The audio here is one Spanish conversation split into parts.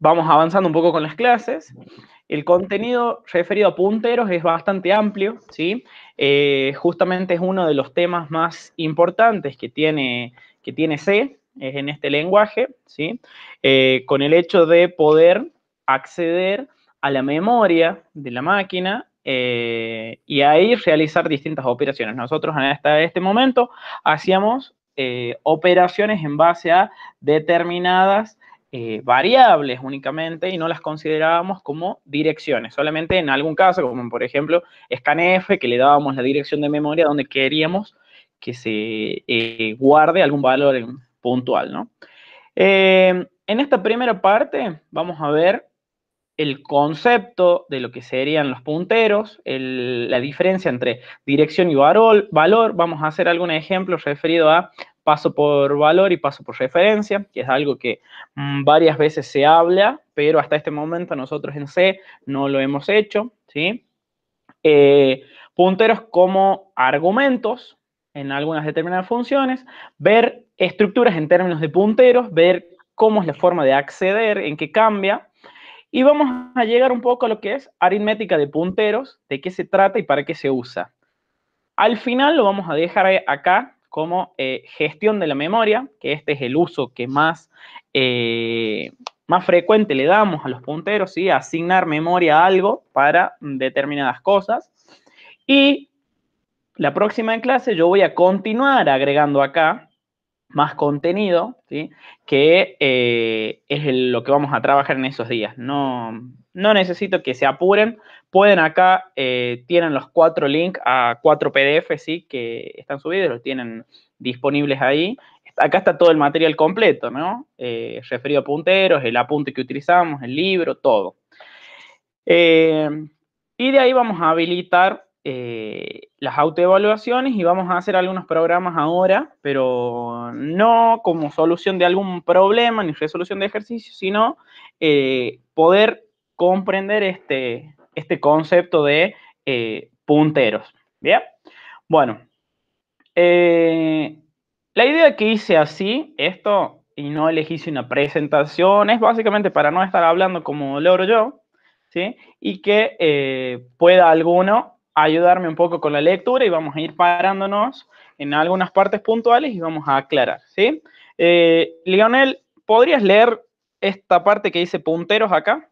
vamos avanzando un poco con las clases. El contenido referido a punteros es bastante amplio, ¿sí? Eh, justamente es uno de los temas más importantes que tiene, que tiene C en este lenguaje, ¿sí? Eh, con el hecho de poder acceder a la memoria de la máquina eh, y ahí realizar distintas operaciones. Nosotros hasta este momento hacíamos operaciones en base a determinadas eh, variables únicamente y no las considerábamos como direcciones, solamente en algún caso, como por ejemplo scanf, que le dábamos la dirección de memoria donde queríamos que se eh, guarde algún valor puntual, ¿no? Eh, en esta primera parte vamos a ver el concepto de lo que serían los punteros, la diferencia entre dirección y valor, vamos a hacer algún ejemplo referido a paso por valor y paso por referencia, que es algo que mm, varias veces se habla, pero hasta este momento nosotros en C no lo hemos hecho, ¿sí? Eh, punteros como argumentos en algunas determinadas funciones, ver estructuras en términos de punteros, ver cómo es la forma de acceder, en qué cambia, y vamos a llegar un poco a lo que es aritmética de punteros, de qué se trata y para qué se usa. Al final lo vamos a dejar acá como eh, gestión de la memoria, que este es el uso que más, eh, más frecuente le damos a los punteros, ¿sí? asignar memoria a algo para determinadas cosas. Y la próxima en clase yo voy a continuar agregando acá más contenido, ¿sí? que eh, es lo que vamos a trabajar en esos días. No, no necesito que se apuren. Pueden acá, eh, tienen los cuatro links a cuatro PDF, sí, que están subidos, los tienen disponibles ahí. Acá está todo el material completo, ¿no? Eh, referido a punteros, el apunte que utilizamos, el libro, todo. Eh, y de ahí vamos a habilitar las autoevaluaciones y vamos a hacer algunos programas ahora, pero no como solución de algún problema ni resolución de ejercicio, sino poder comprender este, este concepto de eh, punteros. Bien, bueno, eh, la idea que hice así, esto, y no elegí una presentación, es básicamente para no estar hablando como logro yo, ¿sí? Y que eh, pueda alguno ayudarme un poco con la lectura y vamos a ir parándonos en algunas partes puntuales y vamos a aclarar, ¿sí? Lionel, ¿podrías leer esta parte que dice punteros acá?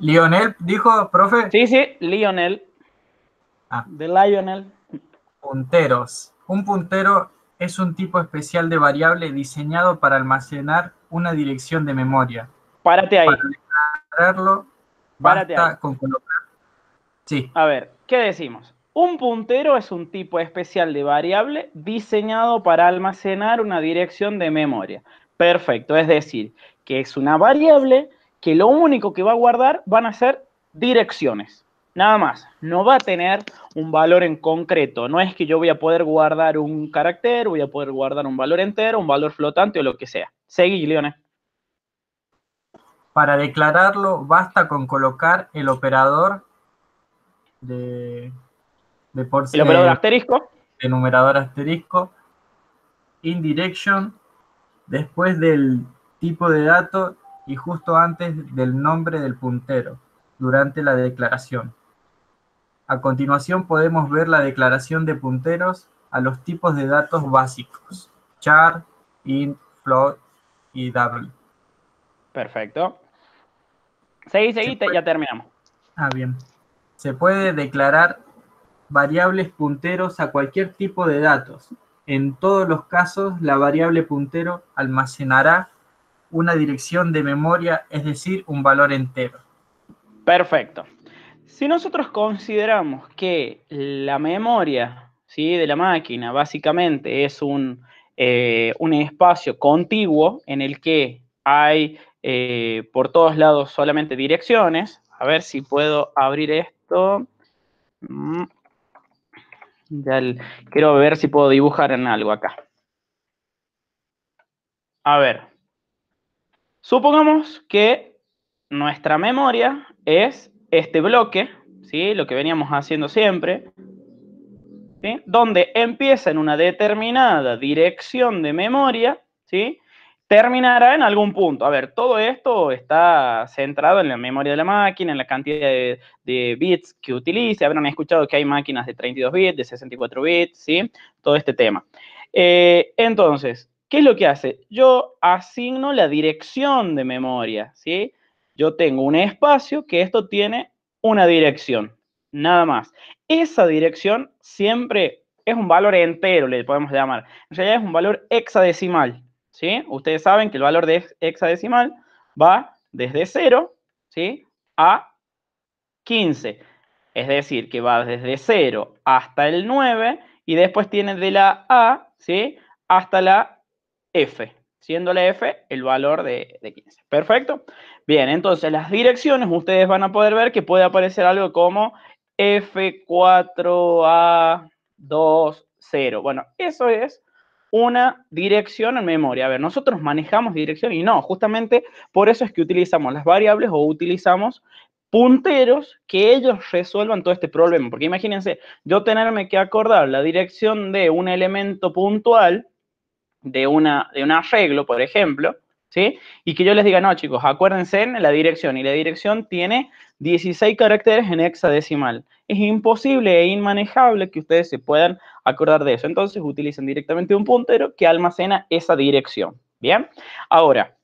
Lionel, dijo, profe. Sí, sí, Lionel. Ah. De Lionel. Punteros. Un puntero es un tipo especial de variable diseñado para almacenar una dirección de memoria. Párate ahí. Para con colocar. Sí. A ver, ¿qué decimos? Un puntero es un tipo especial de variable diseñado para almacenar una dirección de memoria. Perfecto, es decir, que es una variable que lo único que va a guardar van a ser direcciones. Nada más, no va a tener un valor en concreto. No es que yo voy a poder guardar un carácter, voy a poder guardar un valor entero, un valor flotante o lo que sea. Seguí, Leone. Para declararlo, basta con colocar el operador de, de por El operador asterisco. numerador asterisco. Indirection. Después del tipo de dato y justo antes del nombre del puntero, durante la declaración. A continuación podemos ver la declaración de punteros a los tipos de datos básicos, char, int, float y double. Perfecto. Seguí, seguí, ya terminamos. Ah, bien. Se puede declarar variables punteros a cualquier tipo de datos. En todos los casos, la variable puntero almacenará una dirección de memoria, es decir, un valor entero. Perfecto. Si nosotros consideramos que la memoria ¿sí? de la máquina básicamente es un, eh, espacio contiguo en el que hay eh, por todos lados solamente direcciones, a ver si puedo abrir esto. Mm. quiero ver si puedo dibujar en algo acá. A ver, Supongamos que nuestra memoria es este bloque, ¿sí? lo que veníamos haciendo siempre, ¿sí? donde empieza en una determinada dirección de memoria, ¿sí? terminará en algún punto. A ver, todo esto está centrado en la memoria de la máquina, en la cantidad de, bits que utilice. Habrán escuchado que hay máquinas de 32 bits, de 64 bits, ¿sí? Todo este tema. Eh, entonces, ¿Qué es lo que hace? Yo asigno la dirección de memoria, ¿sí? Yo tengo un espacio que esto tiene una dirección, nada más. Esa dirección siempre es un valor entero, le podemos llamar. En realidad es un valor hexadecimal, ¿sí? Ustedes saben que el valor de hexadecimal va desde 0, ¿sí? A 15. Es decir, que va desde 0 hasta el 9 y después tiene de la A, ¿sí? Hasta la F, la F el valor de, 15. Perfecto. Bien, entonces las direcciones, ustedes van a poder ver que puede aparecer algo como F4A20. Bueno, eso es una dirección en memoria. A ver, nosotros manejamos dirección y no, justamente por eso es que utilizamos las variables o utilizamos punteros que ellos resuelvan todo este problema. Porque imagínense, yo tenerme que acordar la dirección de un elemento puntual de, una, de un arreglo, por ejemplo, ¿sí? Y que yo les diga, no, chicos, acuérdense en la dirección. Y la dirección tiene 16 caracteres en hexadecimal. Es imposible e inmanejable que ustedes se puedan acordar de eso. Entonces, utilicen directamente un puntero que almacena esa dirección. Bien. Ahora,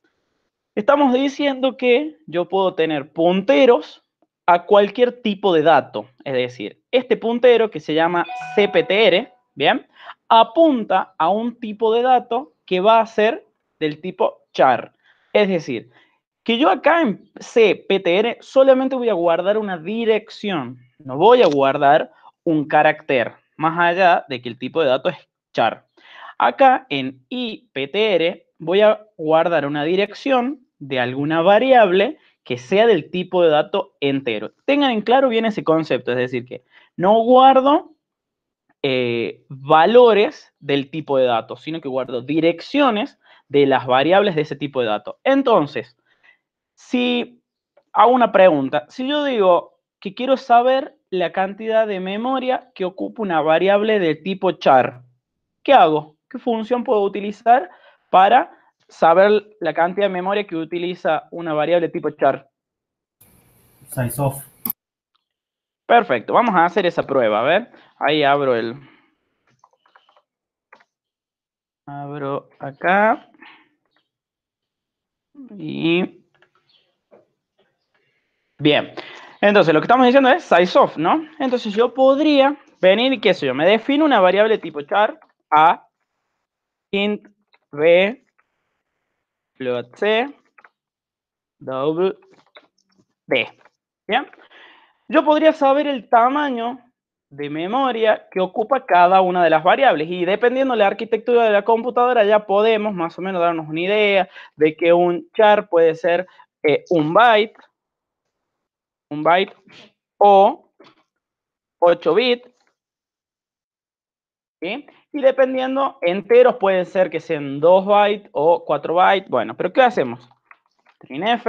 estamos diciendo que yo puedo tener punteros a cualquier tipo de dato. Es decir, este puntero que se llama CPTR, ¿bien? apunta a un tipo de dato que va a ser del tipo char. Es decir, que yo acá en CPTR solamente voy a guardar una dirección, no voy a guardar un carácter, más allá de que el tipo de dato es char. Acá en IPTR voy a guardar una dirección de alguna variable que sea del tipo de dato entero. Tengan en claro bien ese concepto, es decir, que no guardo eh, valores del tipo de datos, sino que guardo direcciones de las variables de ese tipo de datos. Entonces, si hago una pregunta, si yo digo que quiero saber la cantidad de memoria que ocupa una variable del tipo char, ¿qué hago? ¿Qué función puedo utilizar para saber la cantidad de memoria que utiliza una variable tipo char? sizeof Perfecto, vamos a hacer esa prueba. A ver, ahí abro el... Abro acá. Y... Bien. Entonces, lo que estamos diciendo es size ¿no? Entonces, yo podría venir, y qué sé yo, me defino una variable tipo char a int b float c double d. ¿Bien? Yo podría saber el tamaño de memoria que ocupa cada una de las variables y dependiendo de la arquitectura de la computadora ya podemos más o menos darnos una idea de que un char puede ser eh, un byte, un byte o 8 bits. Y dependiendo, enteros pueden ser que sean 2 bytes o 4 bytes. Bueno, pero ¿qué hacemos? Trinf.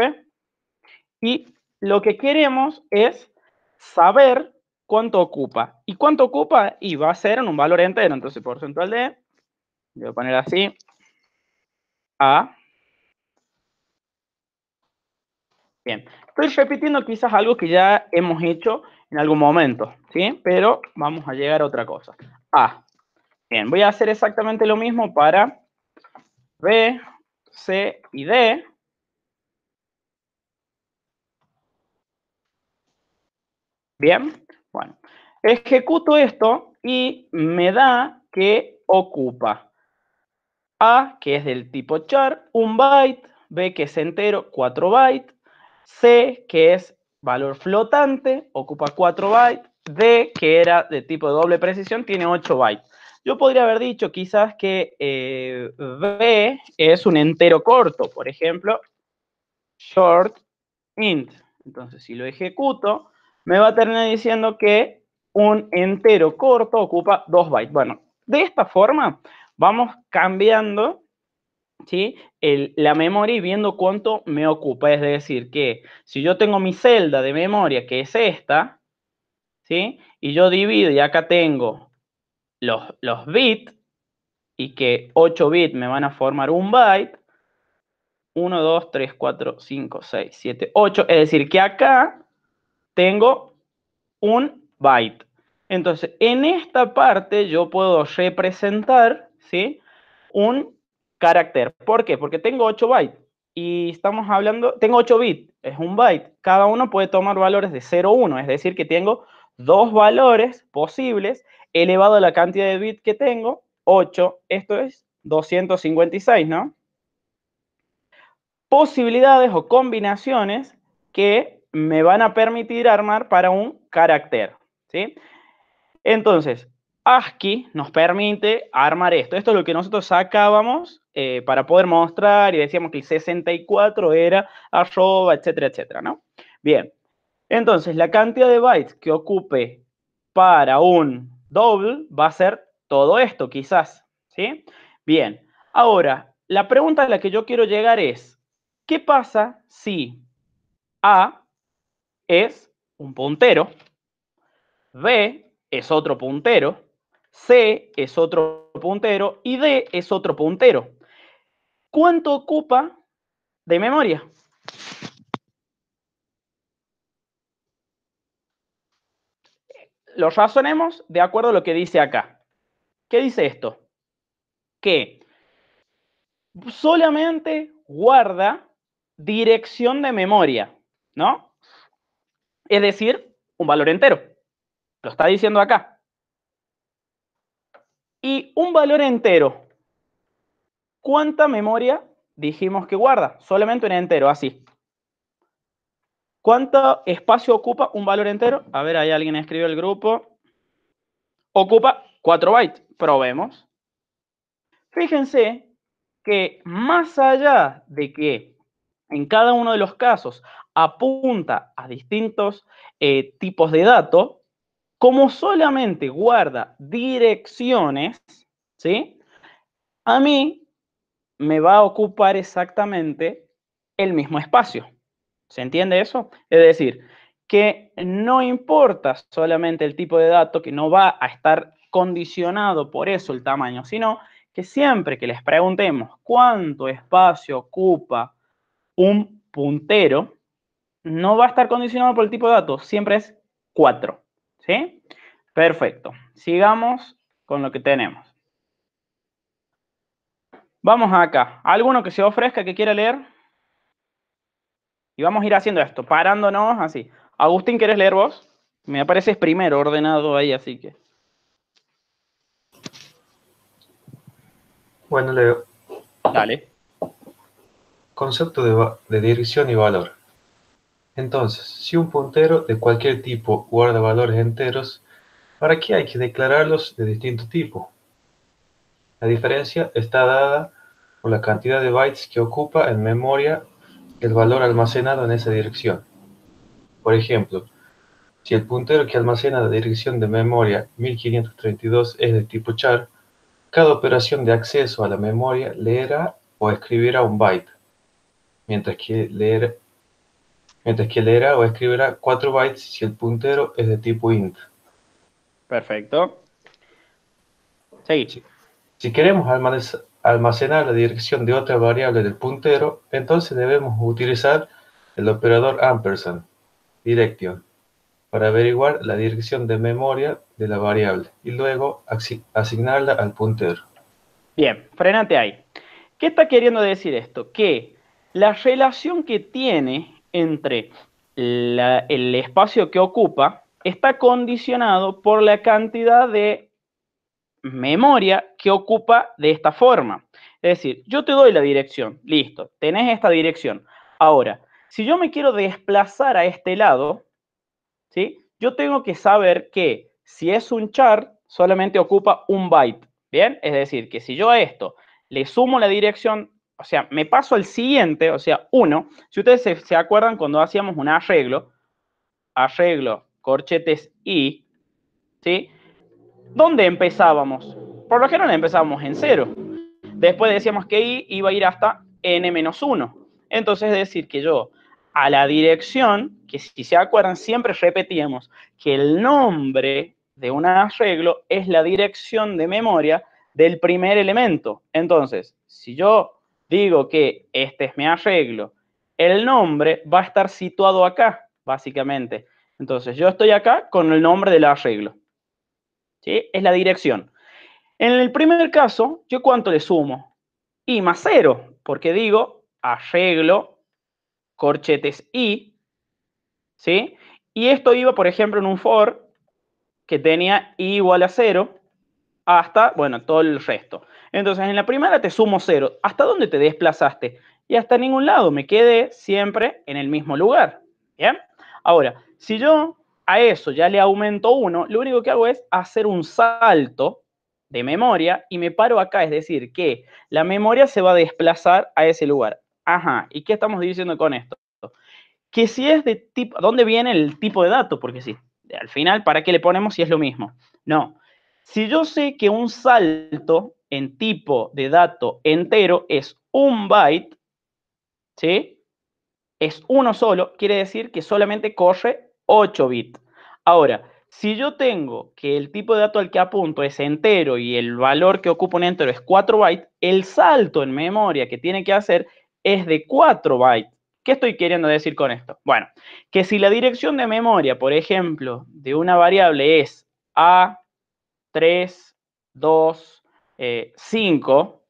Y lo que queremos es saber cuánto ocupa. ¿Y cuánto ocupa? Y va a ser en un valor entero. Entonces, porcentual de, voy a poner así, A. Bien, estoy repitiendo quizás algo que ya hemos hecho en algún momento, ¿sí? Pero vamos a llegar a otra cosa. A. Bien, voy a hacer exactamente lo mismo para B, C y D. Bien, bueno, ejecuto esto y me da que ocupa A, que es del tipo char, un byte, B, que es entero, 4 bytes, C, que es valor flotante, ocupa 4 bytes, D, que era de tipo de doble precisión, tiene 8 bytes. Yo podría haber dicho quizás que eh, B es un entero corto, por ejemplo, short int. Entonces, si lo ejecuto, me va a terminar diciendo que un entero corto ocupa 2 bytes. Bueno, de esta forma vamos cambiando la memoria y viendo cuánto me ocupa. Es decir, que si yo tengo mi celda de memoria, que es esta, ¿sí? y yo divido y acá tengo los, los bits, y que 8 bits me van a formar un byte, 1, 2, 3, 4, 5, 6, 7, 8. Es decir, que acá tengo un byte. Entonces, en esta parte yo puedo representar, ¿sí? Un carácter. ¿Por qué? Porque tengo 8 bytes y estamos hablando, tengo 8 bits, es un byte. Cada uno puede tomar valores de 0, 1, es decir, que tengo dos valores posibles elevado a la cantidad de bits que tengo, 8, esto es 256, ¿no? Posibilidades o combinaciones que me van a permitir armar para un carácter, ¿sí? Entonces, ASCII nos permite armar esto. Esto es lo que nosotros sacábamos eh, para poder mostrar y decíamos que el 64 era arroba, etcétera, etcétera, ¿no? Bien, entonces la cantidad de bytes que ocupe para un double va a ser todo esto, quizás, ¿sí? Bien, ahora, la pregunta a la que yo quiero llegar es, ¿qué pasa si A es un puntero, B es otro puntero, C es otro puntero y D es otro puntero. ¿Cuánto ocupa de memoria? Lo razonemos de acuerdo a lo que dice acá. ¿Qué dice esto? Que solamente guarda dirección de memoria, ¿no? es decir, un valor entero. Lo está diciendo acá. Y un valor entero, ¿cuánta memoria dijimos que guarda? Solamente un entero, así. ¿Cuánto espacio ocupa un valor entero? A ver, ahí alguien escribe el grupo. Ocupa 4 bytes. Probemos. Fíjense que más allá de que en cada uno de los casos apunta a distintos eh, tipos de datos, como solamente guarda direcciones, ¿sí? A mí me va a ocupar exactamente el mismo espacio. ¿Se entiende eso? Es decir, que no importa solamente el tipo de dato, que no va a estar condicionado por eso el tamaño, sino que siempre que les preguntemos cuánto espacio ocupa un puntero, no va a estar condicionado por el tipo de datos. siempre es 4. ¿Sí? Perfecto. Sigamos con lo que tenemos. Vamos acá. ¿Alguno que se ofrezca que quiera leer? Y vamos a ir haciendo esto, parándonos así. Agustín, ¿quieres leer vos? Me apareces primero ordenado ahí, así que. Bueno, leo. Dale. Concepto de, de dirección y valor. Entonces, si un puntero de cualquier tipo guarda valores enteros, ¿para qué hay que declararlos de distinto tipo? La diferencia está dada por la cantidad de bytes que ocupa en memoria el valor almacenado en esa dirección. Por ejemplo, si el puntero que almacena la dirección de memoria 1532 es de tipo char, cada operación de acceso a la memoria leerá o escribirá un byte, mientras que leer mientras que leerá o escribirá 4 bytes si el puntero es de tipo int. Perfecto. Si, si queremos almacenar la dirección de otra variable del puntero, entonces debemos utilizar el operador ampersand, direction, para averiguar la dirección de memoria de la variable y luego asignarla al puntero. Bien, frenate ahí. ¿Qué está queriendo decir esto? Que la relación que tiene entre el espacio que ocupa está condicionado por la cantidad de memoria que ocupa de esta forma. Es decir, yo te doy la dirección, listo, tenés esta dirección. Ahora, si yo me quiero desplazar a este lado, ¿sí? yo tengo que saber que si es un char, solamente ocupa un byte, ¿bien? Es decir, que si yo a esto le sumo la dirección o sea, me paso al siguiente, o sea, uno. Si ustedes se, acuerdan cuando hacíamos un arreglo, arreglo, corchetes y, ¿sí? ¿Dónde empezábamos? Por lo general empezábamos en cero. Después decíamos que i iba a ir hasta n-1. Entonces, es decir, que yo a la dirección, que si se acuerdan, siempre repetíamos que el nombre de un arreglo es la dirección de memoria del primer elemento. Entonces, si yo digo que este es mi arreglo, el nombre va a estar situado acá, básicamente. Entonces, yo estoy acá con el nombre del arreglo. ¿Sí? Es la dirección. En el primer caso, ¿yo cuánto le sumo? I más cero, porque digo arreglo, corchetes I, ¿sí? Y esto iba, por ejemplo, en un for que tenía I igual a cero, hasta, bueno, todo el resto. Entonces, en la primera te sumo 0. ¿Hasta dónde te desplazaste? Y hasta ningún lado, me quedé siempre en el mismo lugar. ¿Bien? Ahora, si yo a eso ya le aumento uno, lo único que hago es hacer un salto de memoria y me paro acá, es decir, que la memoria se va a desplazar a ese lugar. Ajá, ¿y qué estamos diciendo con esto? Que si es de tipo, ¿dónde viene el tipo de dato? Porque si al final, ¿para qué le ponemos si es lo mismo? No, si yo sé que un salto en tipo de dato entero es un byte, ¿sí? Es uno solo, quiere decir que solamente corre 8 bits. Ahora, si yo tengo que el tipo de dato al que apunto es entero y el valor que ocupa un entero es 4 bytes, el salto en memoria que tiene que hacer es de 4 bytes. ¿Qué estoy queriendo decir con esto? Bueno, que si la dirección de memoria, por ejemplo, de una variable es A, 3, 2, 5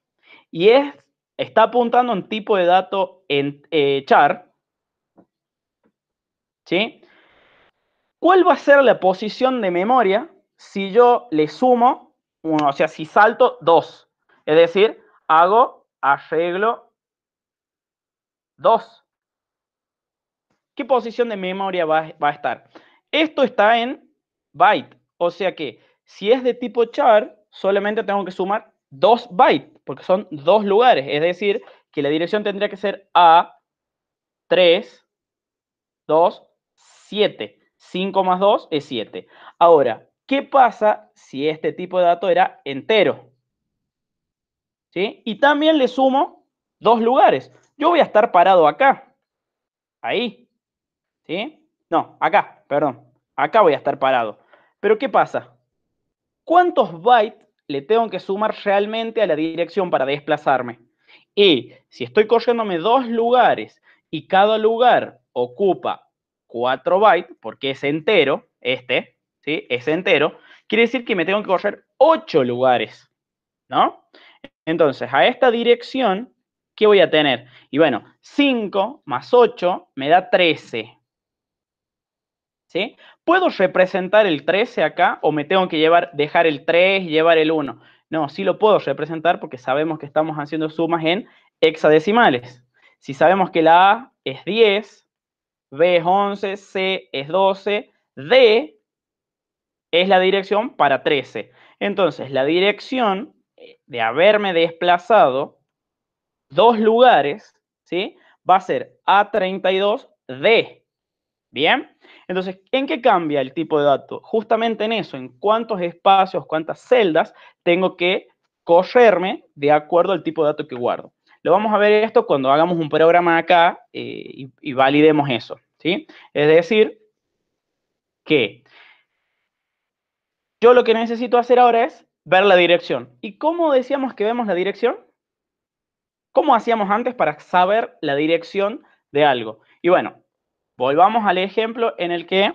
y es, está apuntando un tipo de dato en eh, char. ¿Sí? ¿Cuál va a ser la posición de memoria si yo le sumo 1? O sea, si salto 2. Es decir, hago arreglo 2. ¿Qué posición de memoria va a estar? Esto está en byte. O sea que si es de tipo char, solamente tengo que sumar 2 bytes, porque son dos lugares. Es decir, que la dirección tendría que ser A, 3, 2, 7. 5 más 2 es 7. Ahora, ¿qué pasa si este tipo de dato era entero? ¿Sí? Y también le sumo dos lugares. Yo voy a estar parado acá. Ahí. ¿Sí? No, acá, perdón. Acá voy a estar parado. Pero ¿qué pasa? ¿cuántos bytes le tengo que sumar realmente a la dirección para desplazarme? Y si estoy cogiéndome dos lugares y cada lugar ocupa 4 bytes, porque es entero, este, ¿sí? Es entero, quiere decir que me tengo que correr 8 lugares, ¿no? Entonces, a esta dirección, ¿qué voy a tener? Y bueno, 5 más 8 me da 13. ¿Puedo representar el 13 acá o me tengo que llevar, dejar el 3 y llevar el 1? No, sí lo puedo representar porque sabemos que estamos haciendo sumas en hexadecimales. Si sabemos que la A es 10, B es 11, C es 12, D es la dirección para 13. Entonces, la dirección de haberme desplazado dos lugares, ¿sí? Va a ser A32D. Bien, entonces, ¿en qué cambia el tipo de dato? Justamente en eso, en cuántos espacios, cuántas celdas tengo que correrme de acuerdo al tipo de dato que guardo. Lo vamos a ver esto cuando hagamos un programa acá eh, y, validemos eso, ¿sí? Es decir, que yo lo que necesito hacer ahora es ver la dirección. ¿Y cómo decíamos que vemos la dirección? ¿Cómo hacíamos antes para saber la dirección de algo? Y bueno, Volvamos al ejemplo en el que,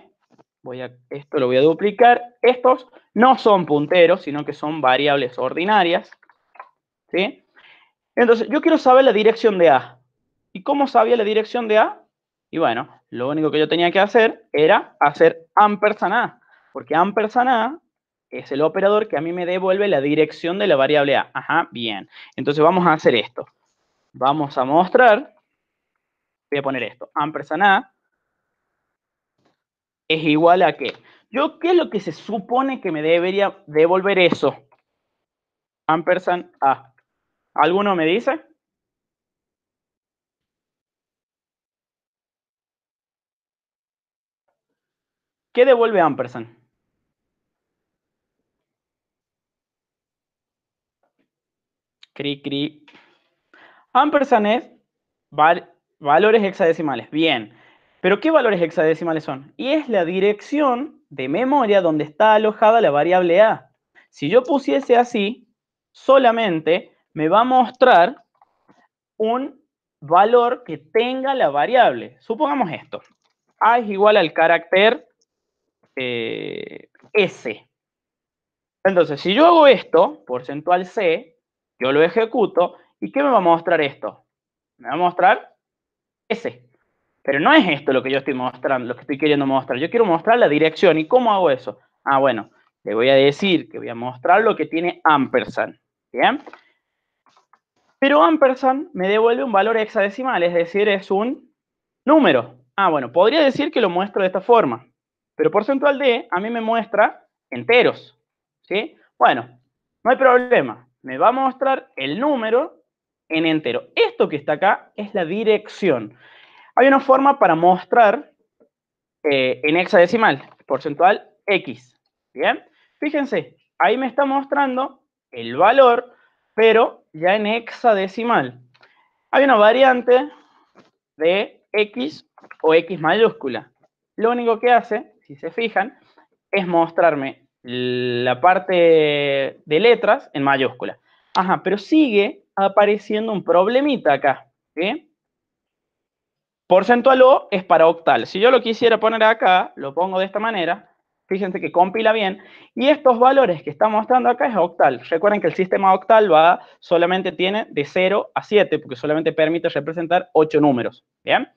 voy a, esto lo voy a duplicar, estos no son punteros, sino que son variables ordinarias. ¿sí? Entonces, yo quiero saber la dirección de A. ¿Y cómo sabía la dirección de A? Y bueno, lo único que yo tenía que hacer era hacer ampersand A, porque ampersand A es el operador que a mí me devuelve la dirección de la variable A. Ajá, bien. Entonces vamos a hacer esto. Vamos a mostrar, voy a poner esto, ampersand A, es igual a qué. Yo, ¿qué es lo que se supone que me debería devolver eso? Ampersand A. ¿Alguno me dice? ¿Qué devuelve Ampersand? Cri, cri. Ampersand es valores hexadecimales. Bien. Pero ¿qué valores hexadecimales son? Y es la dirección de memoria donde está alojada la variable A. Si yo pusiese así, solamente me va a mostrar un valor que tenga la variable. Supongamos esto. A es igual al carácter eh, S. Entonces, si yo hago esto, porcentual C, yo lo ejecuto, ¿y qué me va a mostrar esto? Me va a mostrar S. Pero no es esto lo que yo estoy mostrando, lo que estoy queriendo mostrar. Yo quiero mostrar la dirección. ¿Y cómo hago eso? Ah, bueno, le voy a decir que voy a mostrar lo que tiene ampersand. ¿Bien? Pero ampersand me devuelve un valor hexadecimal, es decir, es un número. Ah, bueno, podría decir que lo muestro de esta forma. Pero porcentual de a mí me muestra enteros. ¿Sí? Bueno, no hay problema. Me va a mostrar el número en entero. Esto que está acá es la dirección. Hay una forma para mostrar eh, en hexadecimal, porcentual X. Bien, fíjense, ahí me está mostrando el valor, pero ya en hexadecimal. Hay una variante de X o X mayúscula. Lo único que hace, si se fijan, es mostrarme la parte de letras en mayúscula. Ajá, pero sigue apareciendo un problemita acá. ¿bien? Porcentual O es para octal. Si yo lo quisiera poner acá, lo pongo de esta manera. Fíjense que compila bien. Y estos valores que está mostrando acá es octal. Recuerden que el sistema octal va, solamente tiene de 0 a 7, porque solamente permite representar 8 números. ¿Bien?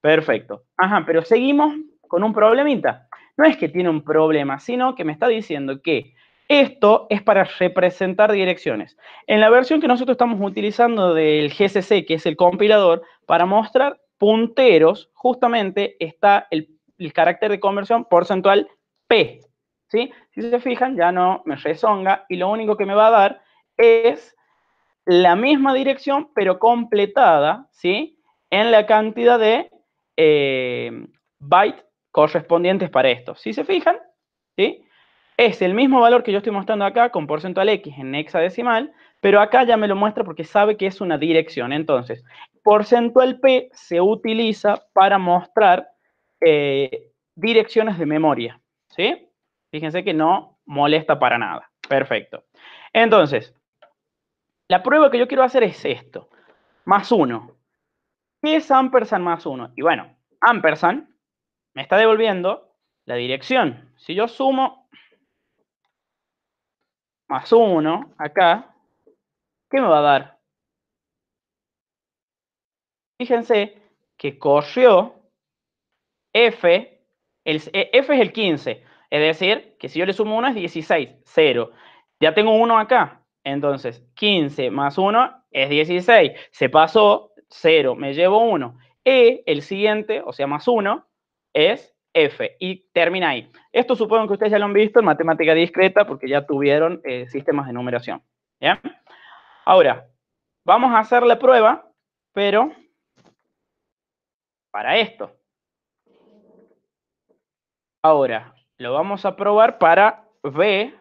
Perfecto. Ajá, pero seguimos con un problemita. No es que tiene un problema, sino que me está diciendo que esto es para representar direcciones. En la versión que nosotros estamos utilizando del GCC, que es el compilador, para mostrar punteros, justamente está el, carácter de conversión porcentual P. ¿sí? Si se fijan, ya no me rezonga y lo único que me va a dar es la misma dirección, pero completada ¿sí? en la cantidad de eh, bytes correspondientes para esto. Si se fijan, ¿sí? es el mismo valor que yo estoy mostrando acá con porcentual X en hexadecimal, pero acá ya me lo muestra porque sabe que es una dirección. Entonces, Porcentual P se utiliza para mostrar eh, direcciones de memoria, ¿sí? Fíjense que no molesta para nada. Perfecto. Entonces, la prueba que yo quiero hacer es esto. Más uno. ¿Qué es ampersand más uno? Y bueno, ampersand me está devolviendo la dirección. Si yo sumo más uno acá, ¿qué me va a dar? Fíjense que corrió F, el, F es el 15, es decir, que si yo le sumo 1 es 16, 0. Ya tengo 1 acá, entonces 15 más 1 es 16, se pasó 0, me llevo 1. E, el siguiente, o sea, más 1, es F y termina ahí. Esto supongo que ustedes ya lo han visto en matemática discreta porque ya tuvieron eh, sistemas de numeración. Ahora, vamos a hacer la prueba, pero para esto. Ahora, lo vamos a probar para B,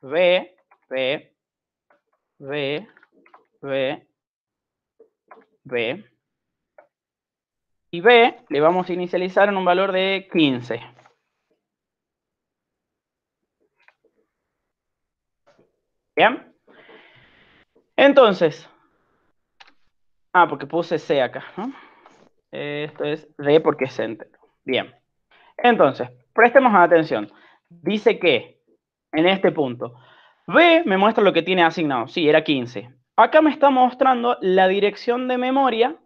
B, B, B, B, B. Y B le vamos a inicializar en un valor de 15. ¿Bien? Entonces, ah, porque puse C acá, ¿no? Esto es D porque es center. Bien. Entonces, prestemos atención. Dice que en este punto, B me muestra lo que tiene asignado. Sí, era 15. Acá me está mostrando la dirección de memoria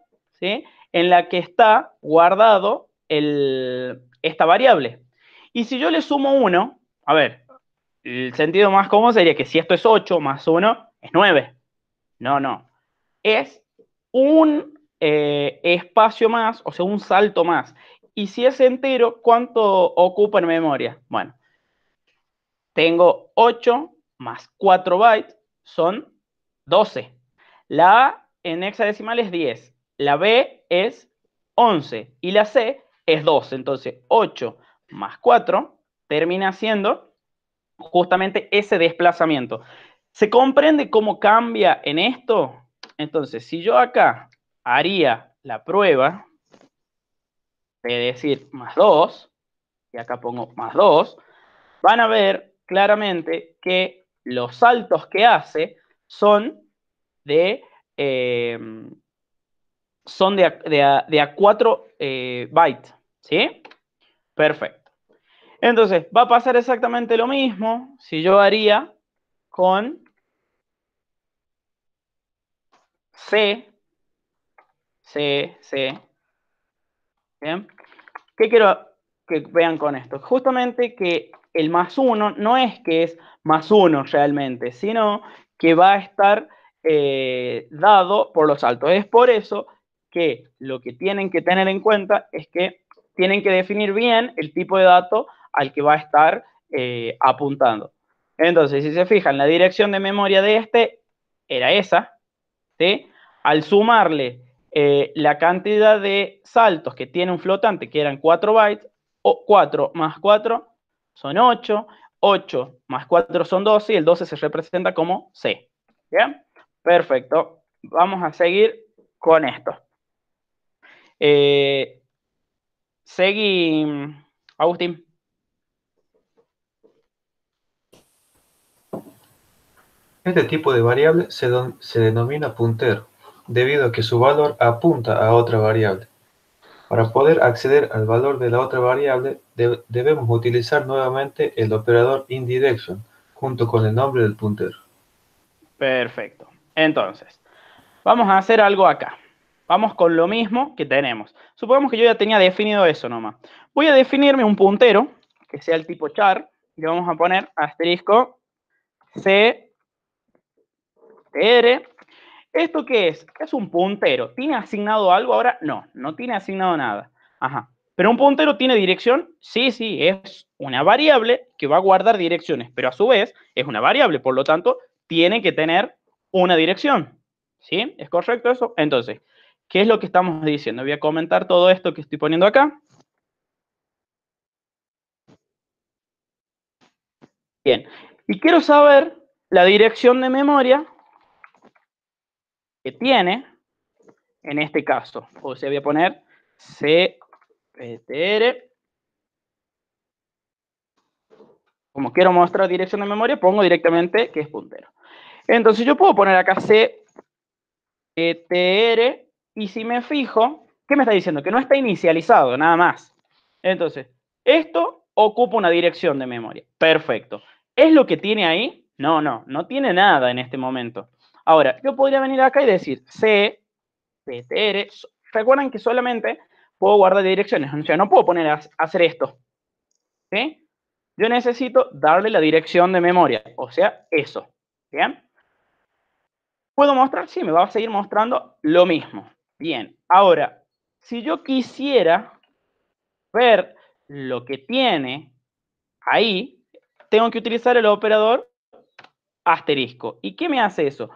¿sí? en la que está guardado el, esta variable. Y si yo le sumo 1, a ver, el sentido más común sería que si esto es 8 más 1 es 9. No, no. Es un eh, espacio más, o sea, un salto más. Y si es entero, ¿cuánto ocupa en memoria? Bueno, tengo 8 más 4 bytes, son 12. La A en hexadecimal es 10, la B es 11 y la C es 12. Entonces, 8 más 4 termina siendo justamente ese desplazamiento. ¿Se comprende cómo cambia en esto? Entonces, si yo acá haría la prueba de decir más 2, y acá pongo más 2, van a ver claramente que los saltos que hace son de, eh, son de, a, 4 eh, bytes, ¿sí? Perfecto. Entonces, va a pasar exactamente lo mismo si yo haría con C, Sí, sí. Bien. ¿Qué quiero que vean con esto? Justamente que el más uno no es que es más uno realmente, sino que va a estar eh, dado por los altos. Es por eso que lo que tienen que tener en cuenta es que tienen que definir bien el tipo de dato al que va a estar eh, apuntando. Entonces, si se fijan, la dirección de memoria de este era esa, Al sumarle eh, la cantidad de saltos que tiene un flotante, que eran 4 bytes, o 4 más 4 son 8, 8 más 4 son 12 y el 12 se representa como C. ¿Bien? Perfecto. Vamos a seguir con esto. Eh, seguí, Agustín. Este tipo de variable se, se denomina puntero debido a que su valor apunta a otra variable. Para poder acceder al valor de la otra variable, debemos utilizar nuevamente el operador indirection junto con el nombre del puntero. Perfecto. Entonces, vamos a hacer algo acá. Vamos con lo mismo que tenemos. Supongamos que yo ya tenía definido eso nomás. Voy a definirme un puntero que sea el tipo char. Le vamos a poner asterisco C, ¿Esto qué es? Es un puntero. ¿Tiene asignado algo ahora? No, no tiene asignado nada. Ajá. ¿Pero un puntero tiene dirección? Sí, sí, es una variable que va a guardar direcciones, pero a su vez es una variable, por lo tanto, tiene que tener una dirección. ¿Sí? ¿Es correcto eso? Entonces, ¿qué es lo que estamos diciendo? Voy a comentar todo esto que estoy poniendo acá. Bien, y quiero saber la dirección de memoria que tiene, en este caso, o sea, voy a poner CPTR. Este, Como quiero mostrar dirección de memoria, pongo directamente que es puntero. Entonces yo puedo poner acá CPTR e, y si me fijo, ¿qué me está diciendo? Que no está inicializado, nada más. Entonces, esto ocupa una dirección de memoria. Perfecto. ¿Es lo que tiene ahí? No, no, no tiene nada en este momento. Ahora, yo podría venir acá y decir C, PTR. Recuerden que solamente puedo guardar direcciones. O sea, no puedo poner a hacer esto. ¿Sí? Yo necesito darle la dirección de memoria. O sea, eso. ¿Bien? ¿Puedo mostrar? Sí, me va a seguir mostrando lo mismo. Bien. Ahora, si yo quisiera ver lo que tiene ahí, tengo que utilizar el operador asterisco. ¿Y qué me hace eso?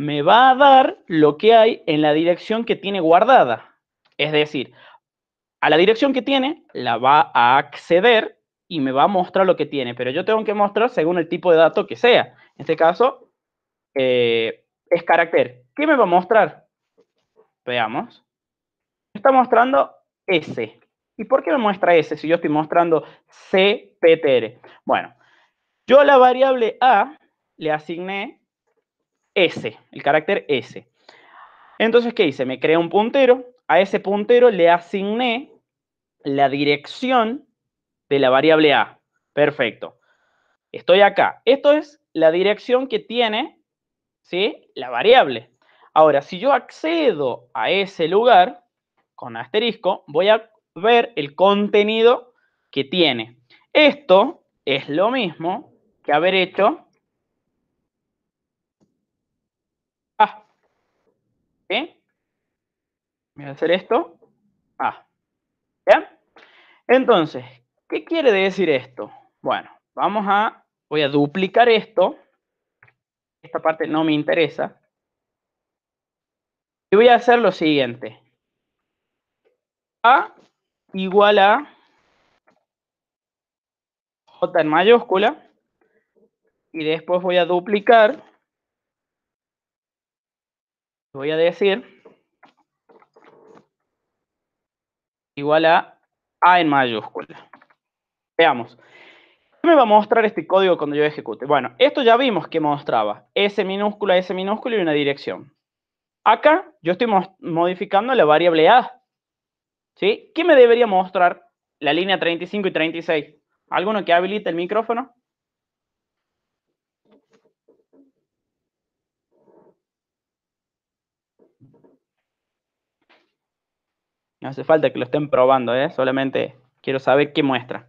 me va a dar lo que hay en la dirección que tiene guardada. Es decir, a la dirección que tiene la va a acceder y me va a mostrar lo que tiene, pero yo tengo que mostrar según el tipo de dato que sea. En este caso, eh, es carácter. ¿Qué me va a mostrar? Veamos. está mostrando S. ¿Y por qué me muestra S si yo estoy mostrando CPTR? Bueno, yo a la variable A le asigné S, el carácter S. Entonces, ¿qué hice? Me creé un puntero. A ese puntero le asigné la dirección de la variable A. Perfecto. Estoy acá. Esto es la dirección que tiene ¿sí? la variable. Ahora, si yo accedo a ese lugar con asterisco, voy a ver el contenido que tiene. Esto es lo mismo que haber hecho Voy a hacer esto. A. Ah. ¿Ya? Entonces, ¿qué quiere decir esto? Bueno, vamos a, voy a duplicar esto. Esta parte no me interesa. Y voy a hacer lo siguiente. A igual a J en mayúscula. Y después voy a duplicar voy a decir igual a A en mayúscula. Veamos. ¿Qué me va a mostrar este código cuando yo ejecute? Bueno, esto ya vimos que mostraba S minúscula, S minúscula y una dirección. Acá yo estoy modificando la variable A. ¿Sí? ¿Qué me debería mostrar la línea 35 y 36? ¿Alguno que habilite el micrófono? No hace falta que lo estén probando, ¿eh? solamente quiero saber qué muestra.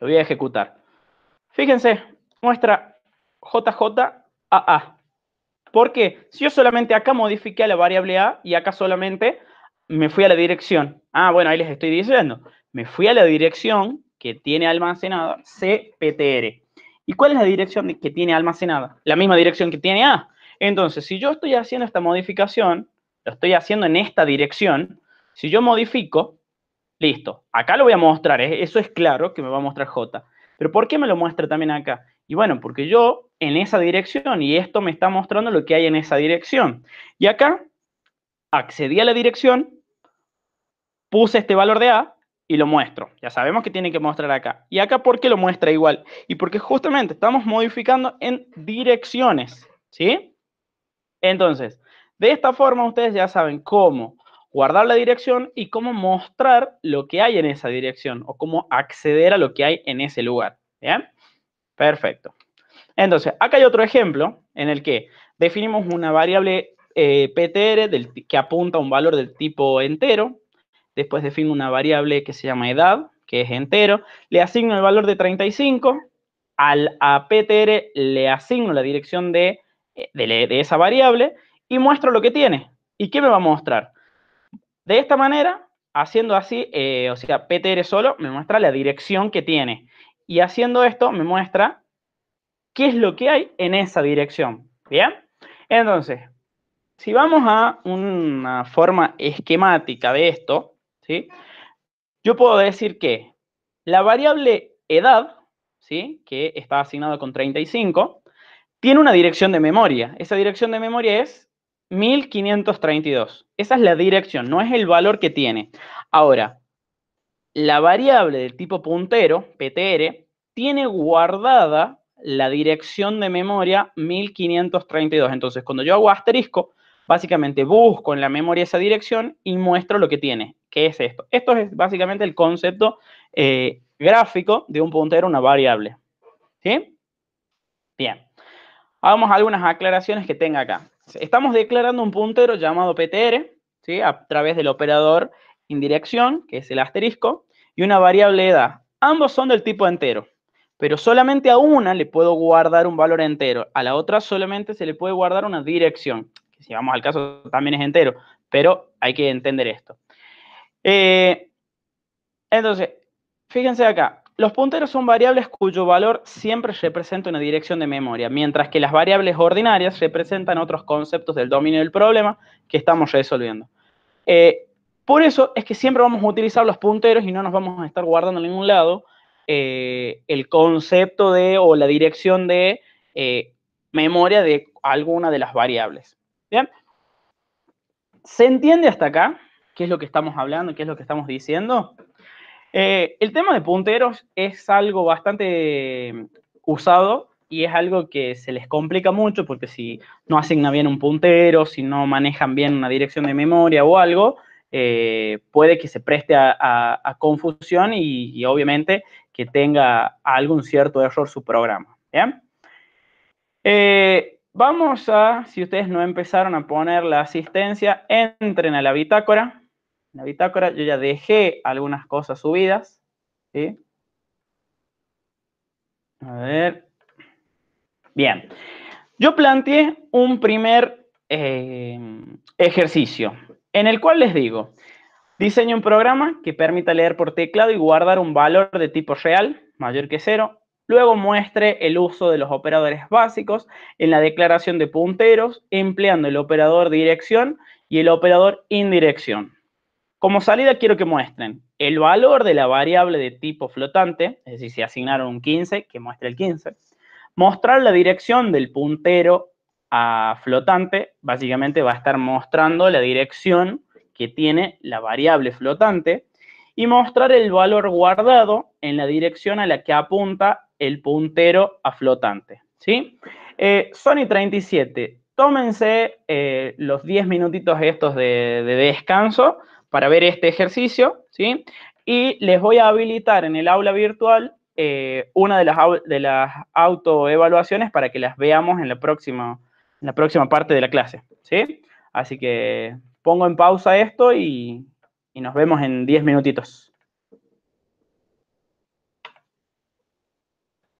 Lo voy a ejecutar. Fíjense, muestra JJAA. Porque si yo solamente acá modifiqué a la variable A y acá solamente me fui a la dirección. Ah, bueno, ahí les estoy diciendo. Me fui a la dirección que tiene almacenada CPTR. ¿Y cuál es la dirección que tiene almacenada? La misma dirección que tiene A. Entonces, si yo estoy haciendo esta modificación, lo estoy haciendo en esta dirección, si yo modifico, listo, acá lo voy a mostrar, eso es claro que me va a mostrar J. Pero ¿por qué me lo muestra también acá? Y bueno, porque yo en esa dirección, y esto me está mostrando lo que hay en esa dirección. Y acá accedí a la dirección, puse este valor de A y lo muestro. Ya sabemos que tiene que mostrar acá. ¿Y acá por qué lo muestra igual? Y porque justamente estamos modificando en direcciones, ¿sí? Entonces, de esta forma ustedes ya saben cómo guardar la dirección y cómo mostrar lo que hay en esa dirección o cómo acceder a lo que hay en ese lugar. ¿Bien? Perfecto. Entonces, acá hay otro ejemplo en el que definimos una variable eh, PTR que apunta a un valor del tipo entero. Después defino una variable que se llama edad, que es entero. Le asigno el valor de 35. Al, a PTR le asigno la dirección de eh, de, esa variable y muestro lo que tiene. ¿Y qué me va a mostrar? De esta manera, haciendo así, eh, o sea, PTR solo me muestra la dirección que tiene. Y haciendo esto me muestra qué es lo que hay en esa dirección. ¿Bien? Entonces, si vamos a una forma esquemática de esto, ¿sí? Yo puedo decir que la variable edad, ¿sí? Que está asignada con 35, tiene una dirección de memoria. Esa dirección de memoria es 1532. Esa es la dirección, no es el valor que tiene. Ahora, la variable del tipo puntero, PTR, tiene guardada la dirección de memoria 1532. Entonces, cuando yo hago asterisco, básicamente busco en la memoria esa dirección y muestro lo que tiene, que es esto. Esto es básicamente el concepto eh, gráfico de un puntero, una variable. ¿Sí? Bien. Hagamos algunas aclaraciones que tenga acá. Estamos declarando un puntero llamado PTR, ¿sí? a través del operador indirección, que es el asterisco, y una variable edad. Ambos son del tipo entero, pero solamente a una le puedo guardar un valor entero, a la otra solamente se le puede guardar una dirección, que si vamos al caso también es entero, pero hay que entender esto. Eh, entonces, fíjense acá, los punteros son variables cuyo valor siempre representa una dirección de memoria, mientras que las variables ordinarias representan otros conceptos del dominio del problema que estamos resolviendo. Eh, por eso es que siempre vamos a utilizar los punteros y no nos vamos a estar guardando en ningún lado eh, el concepto de o la dirección de eh, memoria de alguna de las variables. ¿Bien? ¿Se entiende hasta acá qué es lo que estamos hablando, qué es lo que estamos diciendo? Eh, el tema de punteros es algo bastante eh, usado y es algo que se les complica mucho porque si no asignan bien un puntero, si no manejan bien una dirección de memoria o algo, eh, puede que se preste a, confusión y, obviamente que tenga algún cierto error su programa. vamos a, si ustedes no empezaron a poner la asistencia, entren a la bitácora la bitácora, yo ya dejé algunas cosas subidas, A ver. Bien. Yo planteé un primer eh, ejercicio en el cual les digo, diseño un programa que permita leer por teclado y guardar un valor de tipo real mayor que cero. Luego muestre el uso de los operadores básicos en la declaración de punteros empleando el operador dirección y el operador indirección. Como salida quiero que muestren el valor de la variable de tipo flotante, es decir, si asignaron un 15, que muestre el 15. Mostrar la dirección del puntero a flotante, básicamente va a estar mostrando la dirección que tiene la variable flotante. Y mostrar el valor guardado en la dirección a la que apunta el puntero a flotante. ¿sí? Eh, Sony 37, tómense eh, los 10 minutitos estos de descanso para ver este ejercicio, ¿sí? Y les voy a habilitar en el aula virtual eh, una de las, de las autoevaluaciones para que las veamos en la, próxima, la próxima parte de la clase, ¿sí? Así que pongo en pausa esto y, y nos vemos en 10 minutitos.